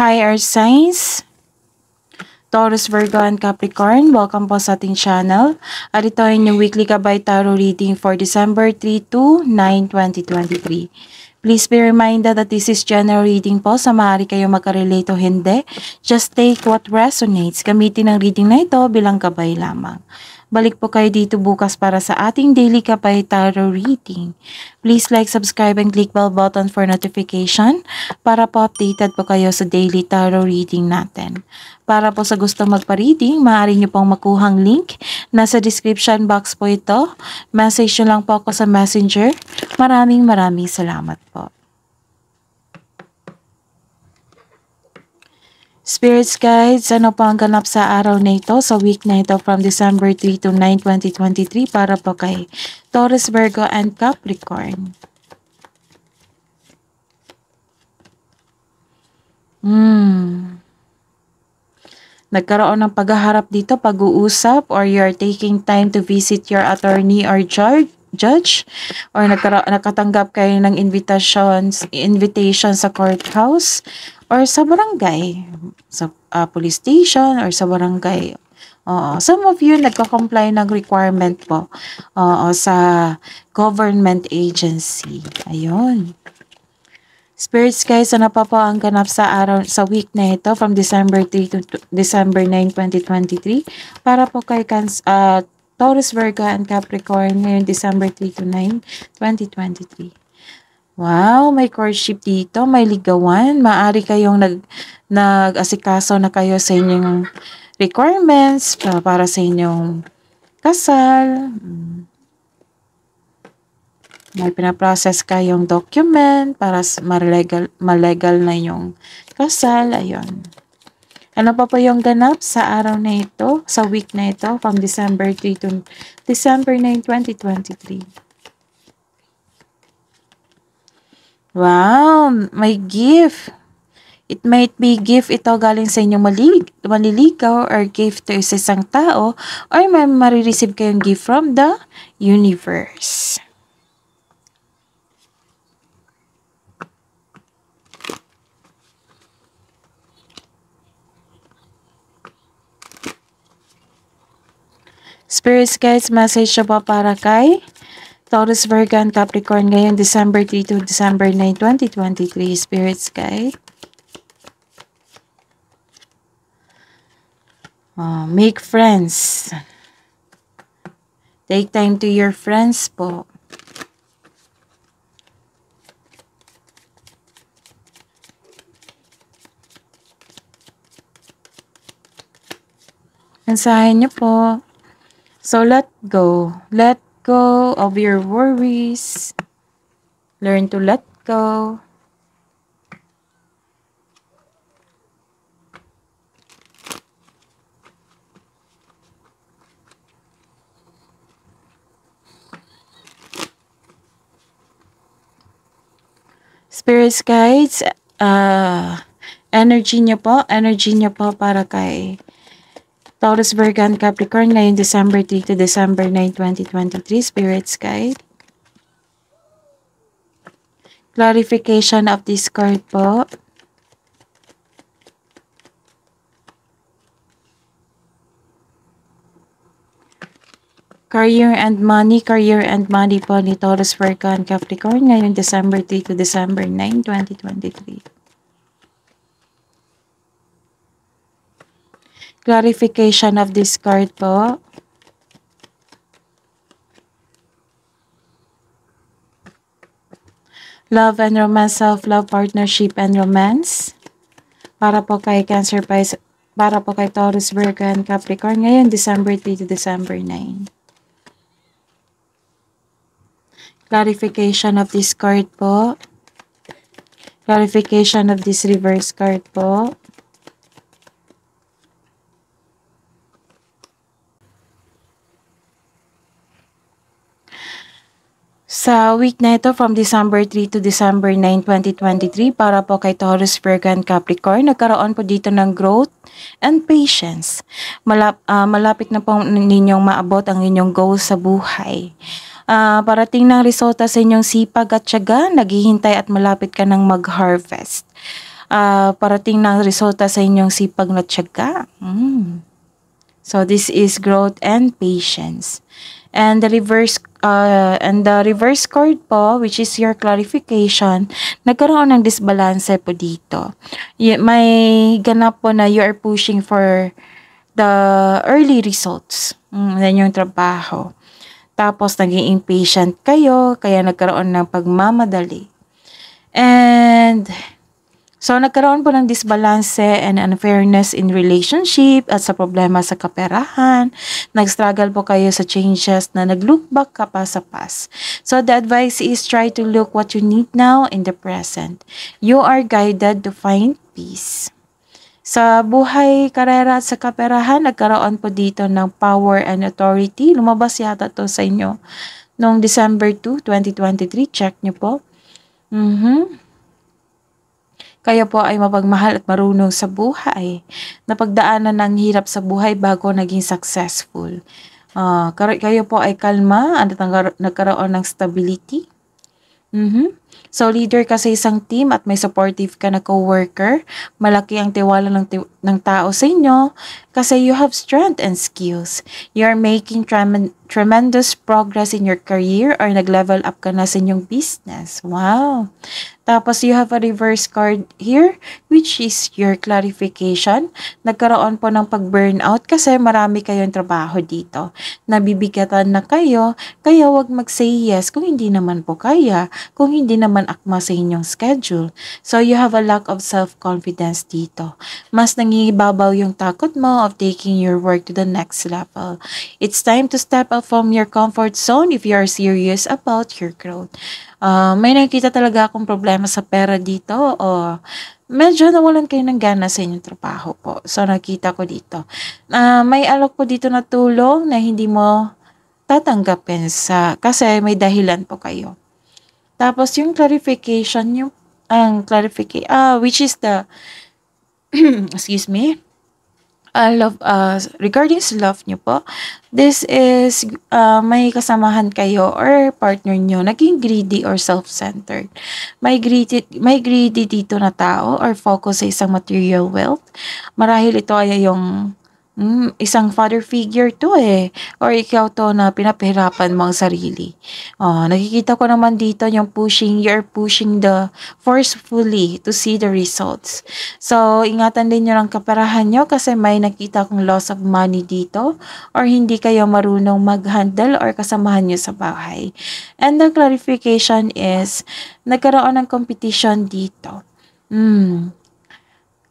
Hi, Earth Signs. Taurus, Virgo, and Capricorn, welcome po sa ating channel. At ito ay inyong weekly Kabay Tarot reading for December 3 to 9, 2023. Please be reminded that this is general reading po sa maaari kayo makarelate o hindi. Just take what resonates. Gamitin ang reading na ito bilang gabay lamang. Balik po kayo dito bukas para sa ating daily kapay tarot reading. Please like, subscribe, and click bell button for notification para po updated po kayo sa daily tarot reading natin. Para po sa gusto magpa-reading, maaari nyo pong makuhang link. Nasa description box po ito. Message nyo lang po ako sa messenger. Maraming maraming salamat po. Spirits Guides, ano po ang ganap sa araw na ito, sa week na ito from December 3 to 9, 2023 para po kay Taurus, Virgo, and Capricorn. Hmm. Nagkaroon ng paghaharap dito, pag-uusap, or you're taking time to visit your attorney or judge, judge or nagkara- nakatanggap kayo ng invitations, invitation sa courthouse or sa barangay, sa uh, police station or sa barangay. Oo. Some of you nagko-comply ng requirement po Oo, sa government agency. Ayun. Spirits guys, ano pa po ang ganap sa araw sa week na ito from December 3 to December 9, 2023 para po kay cans, uh, ah, Taurus, Virgo, and Capricorn ngayong December 3 to 9, 2023. Wow, may courtship dito, may ligawan. Maari kayong nag, nag-asikaso na kayo sa inyong requirements para, para sa inyong kasal. Hmm. May pinaprocess kayong document para ma -legal na yung kasal. Ayun. Ano pa po yung ganap sa araw na ito, sa week na ito, from December 3 to December 9, 2023? Wow! May gift! It might be gift ito galing sa inyong malig maliligaw or gift to isa isang tao or may marireceive kayong gift from the universe. Spirit guys, message po para kay Taurus, Virgo, and Capricorn ngayong December 3 to December 9, 2023. Spirit guide. Uh, make friends. Take time to your friends po. Mensahe niyo po. So let go. Let go of your worries. Learn to let go. Spirit guides, uh, energy niyo po, energy niyo po para kay Taurus, Virgo, and Capricorn nine December 3 to December 9, 2023. Spirits Guide. Clarification of this card po. Career and Money, Career and Money po ni Taurus, Virgo, and Capricorn nine December 3 to December 9, 2023. clarification of this card po. Love and Romance, Self-Love, Partnership, and Romance. Para po kay Cancer Pisces, para po kay Taurus, Virgo, and Capricorn. Ngayon, December 3 to December 9. Clarification of this card po. Clarification of this reverse card po. Sa week na ito from December 3 to December 9, 2023 para po kay Taurus, Virgo and Capricorn, nagkaroon po dito ng growth and patience. Malap, uh, ah, malapit na po ninyong maabot ang inyong goals sa buhay. Uh, parating ng resulta sa inyong sipag at syaga, naghihintay at malapit ka ng mag-harvest. Uh, parating ng resulta sa inyong sipag at syaga. Mm. So this is growth and patience. And the reverse uh, and the reverse card po, which is your clarification, nagkaroon ng disbalance po dito. Y may ganap po na you are pushing for the early results. Mm, yung trabaho. Tapos, naging impatient kayo, kaya nagkaroon ng pagmamadali. And, So, nagkaroon po ng disbalance and unfairness in relationship at sa problema sa kaperahan. Nag-struggle po kayo sa changes na nag-look back ka pa sa past. So, the advice is try to look what you need now in the present. You are guided to find peace. Sa buhay, karera at sa kaperahan, nagkaroon po dito ng power and authority. Lumabas yata to sa inyo noong December 2, 2023. Check nyo po. Mm-hmm. Kaya po ay mapagmahal at marunong sa buhay. Napagdaanan ng hirap sa buhay bago naging successful. Uh, kayo po ay kalma at nagkaroon ng stability. Mm-hmm. So, leader ka sa isang team at may supportive ka na co-worker. Malaki ang tiwala ng, ti- ng tao sa inyo kasi you have strength and skills. You're making trem- tremendous progress in your career or nag-level up ka na sa inyong business. Wow! Tapos, you have a reverse card here, which is your clarification. Nagkaroon po ng pag-burnout kasi marami kayong trabaho dito. Nabibigatan na kayo, kaya wag mag-say yes kung hindi naman po kaya, kung hindi naman akma sa inyong schedule. So, you have a lack of self-confidence dito. Mas nangingibabaw yung takot mo of taking your work to the next level. It's time to step up from your comfort zone if you are serious about your growth uh, may nakita talaga akong problema sa pera dito o medyo nawalan kayo ng gana sa inyong trabaho po. So, nakita ko dito. Uh, may alok po dito na tulong na hindi mo tatanggapin sa, kasi may dahilan po kayo. Tapos, yung clarification, yung, ang um, clarification, uh, ah, which is the, excuse me, uh, love, uh, regarding sa love niyo po, this is uh, may kasamahan kayo or partner niyo naging greedy or self-centered. May greedy, may greedy dito na tao or focus sa isang material wealth. Marahil ito ay yung Mm, isang father figure to eh. Or ikaw to na pinapahirapan mo ang sarili. Oh, nakikita ko naman dito yung pushing, you're pushing the forcefully to see the results. So, ingatan din nyo ng kaparahan nyo kasi may nakita kong loss of money dito or hindi kayo marunong mag-handle or kasamahan nyo sa bahay. And the clarification is, nagkaroon ng competition dito. Mm.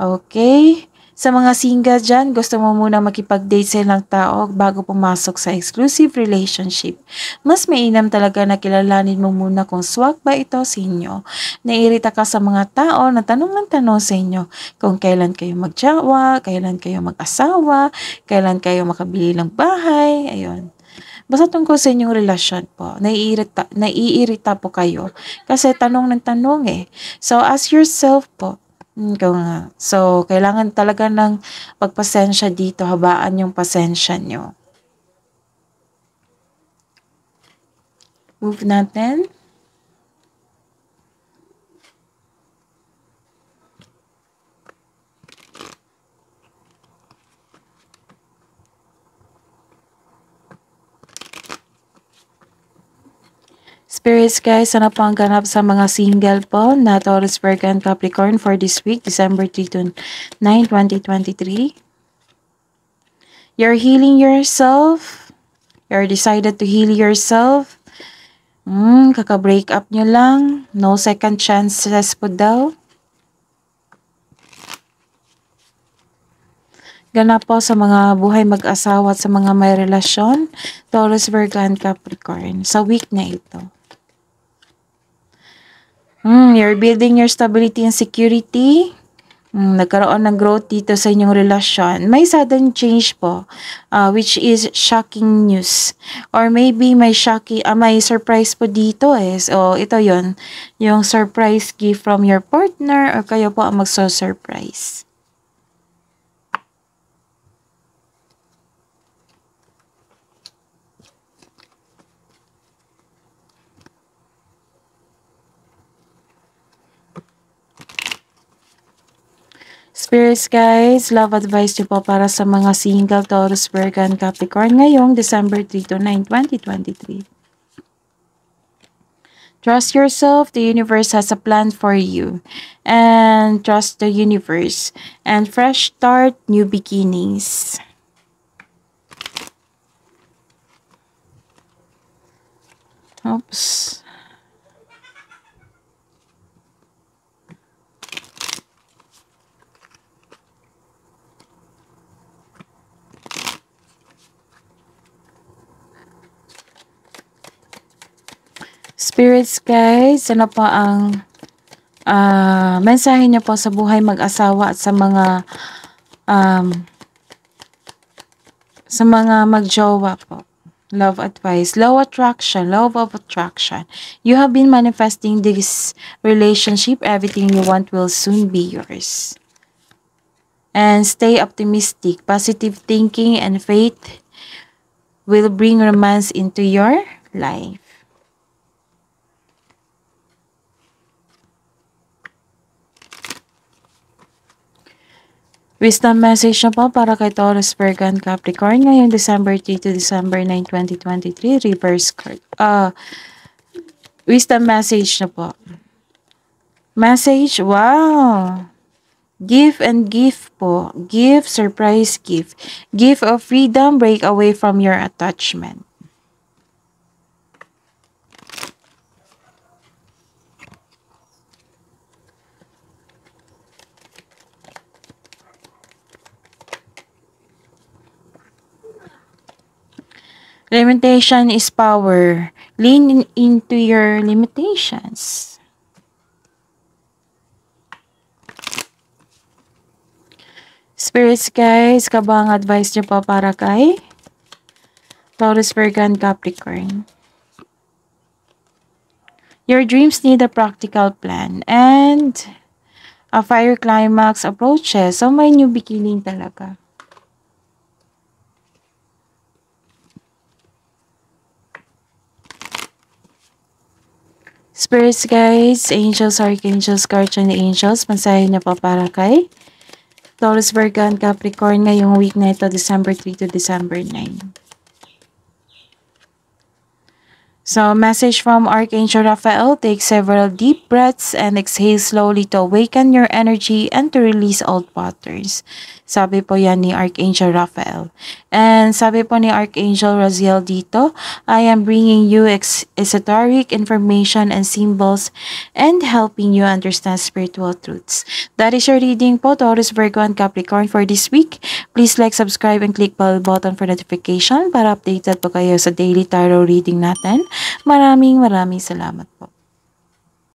Okay. Sa mga single dyan, gusto mo muna makipag-date sa ilang tao bago pumasok sa exclusive relationship. Mas mainam talaga na kilalanin mo muna kung swak ba ito sa inyo. Nairita ka sa mga tao na tanong ng tanong sa inyo kung kailan kayo magjawa, kailan kayo mag-asawa, kailan kayo makabili ng bahay, ayun. Basta tungkol sa inyong relasyon po, naiirita, naiirita po kayo. Kasi tanong ng tanong eh. So ask yourself po, Hmm, ikaw nga. So, kailangan talaga ng pagpasensya dito. Habaan yung pasensya nyo. Move natin. spirits guys, ano po ang ganap sa mga single po na Taurus, Virgo, and Capricorn for this week, December 3 to 9, 2023? You're healing yourself. You're decided to heal yourself. Mm, kaka-break up nyo lang. No second chances po daw. Ganap po sa mga buhay mag-asawa at sa mga may relasyon, Taurus, Virgo, and Capricorn sa week na ito. Mm, you're building your stability and security. Mm, nagkaroon ng growth dito sa inyong relasyon. May sudden change po, uh, which is shocking news. Or maybe may shocking, uh, may surprise po dito eh. So, ito yon yung surprise gift from your partner or kayo po ang magso-surprise. Spirits guys, love advice nyo po para sa mga single Taurus, Virgo, and Capricorn ngayong December 3 to 9, 2023. Trust yourself, the universe has a plan for you. And trust the universe. And fresh start, new beginnings. Oops. spirits guys, ano po ang uh, mensahe niyo po sa buhay mag-asawa at sa mga um, sa mga magjowa po. Love advice, law attraction, love of attraction. You have been manifesting this relationship. Everything you want will soon be yours. And stay optimistic. Positive thinking and faith will bring romance into your life. Wisdom message na po para kay Taurus, Virgo, and Capricorn ngayong December 3 to December 9, 2023, reverse card. Uh, wisdom message na po. Message, wow! Give and give po. Give, surprise, give. Give of freedom, break away from your attachment. Limitation is power. Lean in, into your limitations. Spirits guys, kabang advice niyo pa para kay Taurus, Virgo, and Capricorn. Your dreams need a practical plan and a fire climax approaches. So may new beginning talaga. Spirits guides, angels, archangels, guardian angels, pansahin na po para kay Taurus, Virgo, and Capricorn ngayong week na ito, December 3 to December 9. So, message from Archangel Raphael, take several deep breaths and exhale slowly to awaken your energy and to release old patterns. Sabi po yan ni Archangel Raphael. And sabi po ni Archangel Raziel dito, I am bringing you esoteric information and symbols and helping you understand spiritual truths. That is your reading po, Taurus, Virgo, and Capricorn for this week. Please like, subscribe, and click bell button for notification para updated po kayo sa daily tarot reading natin. Maraming maraming salamat po.